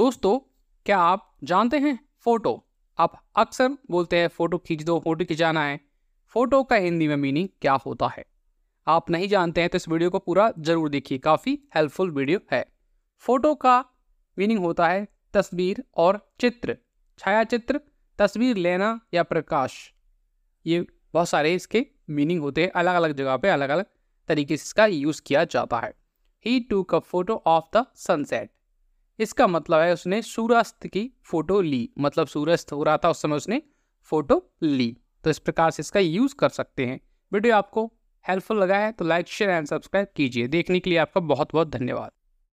दोस्तों क्या आप जानते हैं फ़ोटो आप अक्सर बोलते हैं फ़ोटो खींच दो फ़ोटो खिंचाना है फ़ोटो का हिंदी में मीनिंग क्या होता है आप नहीं जानते हैं तो इस वीडियो को पूरा ज़रूर देखिए काफ़ी हेल्पफुल वीडियो है फ़ोटो का मीनिंग होता है तस्वीर और चित्र छाया चित्र तस्वीर लेना या प्रकाश ये बहुत सारे इसके मीनिंग होते हैं अलग अलग जगह पे अलग अलग तरीके से इसका यूज़ किया जाता है he took a photo of the sunset इसका मतलब है उसने सूर्यास्त की फोटो ली मतलब सूर्यास्त हो रहा था उस समय उसने फोटो ली तो इस प्रकार से इसका यूज़ कर सकते हैं वीडियो आपको हेल्पफुल लगा है तो लाइक शेयर एंड सब्सक्राइब कीजिए देखने के लिए आपका बहुत बहुत धन्यवाद